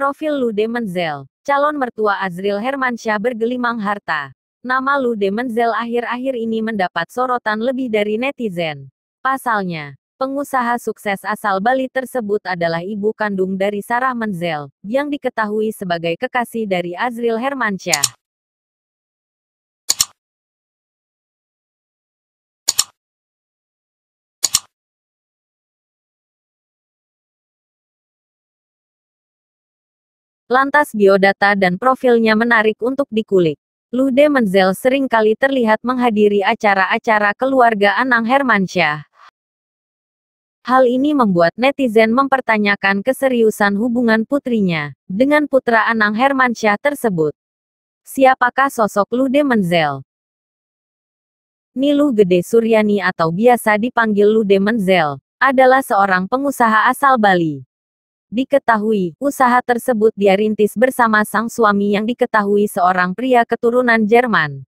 Profil Lude Menzel, calon mertua Azril Hermansyah bergelimang harta. Nama Lude Menzel akhir-akhir ini mendapat sorotan lebih dari netizen. Pasalnya, pengusaha sukses asal Bali tersebut adalah ibu kandung dari Sarah Menzel, yang diketahui sebagai kekasih dari Azril Hermansyah. Lantas biodata dan profilnya menarik untuk dikulik. Lude Menzel seringkali terlihat menghadiri acara-acara keluarga Anang Hermansyah. Hal ini membuat netizen mempertanyakan keseriusan hubungan putrinya dengan putra Anang Hermansyah tersebut. Siapakah sosok Lude Menzel? Nilu Gede Suryani atau biasa dipanggil Lude Menzel, adalah seorang pengusaha asal Bali. Diketahui, usaha tersebut dia rintis bersama sang suami yang diketahui seorang pria keturunan Jerman.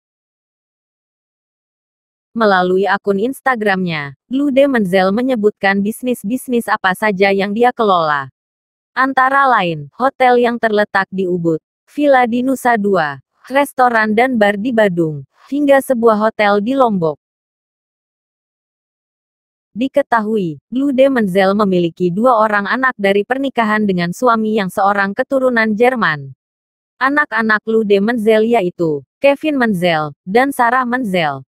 Melalui akun Instagramnya, Lude Menzel menyebutkan bisnis-bisnis apa saja yang dia kelola. Antara lain, hotel yang terletak di Ubud, villa di Nusa Dua, restoran dan bar di Badung, hingga sebuah hotel di Lombok. Diketahui, Lu De Menzel memiliki dua orang anak dari pernikahan dengan suami yang seorang keturunan Jerman. Anak-anak Lu De Menzel yaitu Kevin Menzel dan Sarah Menzel.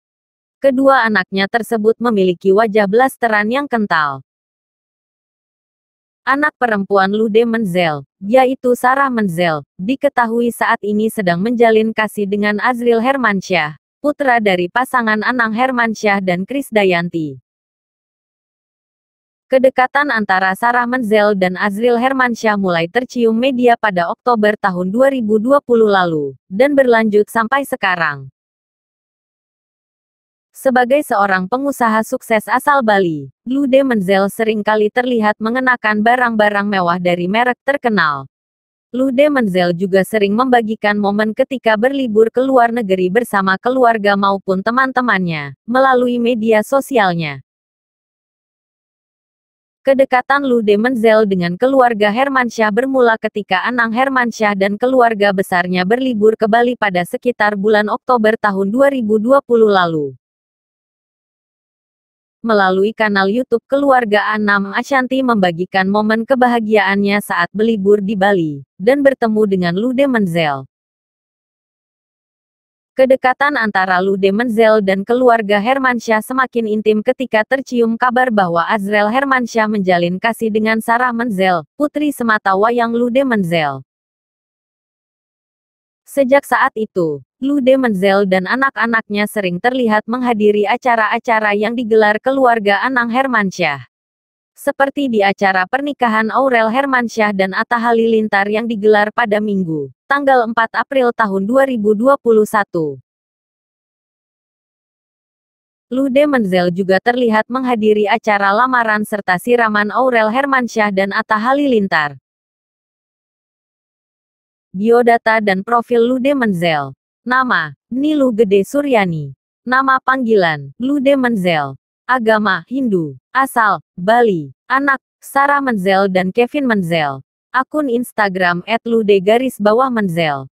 Kedua anaknya tersebut memiliki wajah blasteran yang kental. Anak perempuan Lude Menzel, yaitu Sarah Menzel, diketahui saat ini sedang menjalin kasih dengan Azril Hermansyah, putra dari pasangan Anang Hermansyah dan Kris Dayanti. Kedekatan antara Sarah Menzel dan Azril Hermansyah mulai tercium media pada Oktober tahun 2020 lalu, dan berlanjut sampai sekarang. Sebagai seorang pengusaha sukses asal Bali, Lude Menzel seringkali terlihat mengenakan barang-barang mewah dari merek terkenal. Lude Menzel juga sering membagikan momen ketika berlibur ke luar negeri bersama keluarga maupun teman-temannya, melalui media sosialnya. Kedekatan Lu Demenzel dengan keluarga Hermansyah bermula ketika Anang Hermansyah dan keluarga besarnya berlibur ke Bali pada sekitar bulan Oktober tahun 2020 lalu. Melalui kanal YouTube keluarga Anam Ashanti membagikan momen kebahagiaannya saat berlibur di Bali, dan bertemu dengan Lu Demenzel. Kedekatan antara Lu Demenzel dan keluarga Hermansyah semakin intim ketika tercium kabar bahwa Azrael Hermansyah menjalin kasih dengan Sarah Menzel, putri semata wayang Lu Demenzel. Sejak saat itu, Lu Demenzel dan anak-anaknya sering terlihat menghadiri acara-acara yang digelar keluarga Anang Hermansyah. Seperti di acara pernikahan Aurel Hermansyah dan Atta Halilintar yang digelar pada Minggu tanggal 4 April tahun 2021. Luhde Menzel juga terlihat menghadiri acara lamaran serta siraman Aurel Hermansyah dan Atta Halilintar. Biodata dan profil Luhde Menzel. Nama, Nilu Gede Suryani. Nama panggilan, Lude Menzel. Agama, Hindu. Asal, Bali. Anak, Sarah Menzel dan Kevin Menzel. Akun Instagram @ludegarisbawahmenzel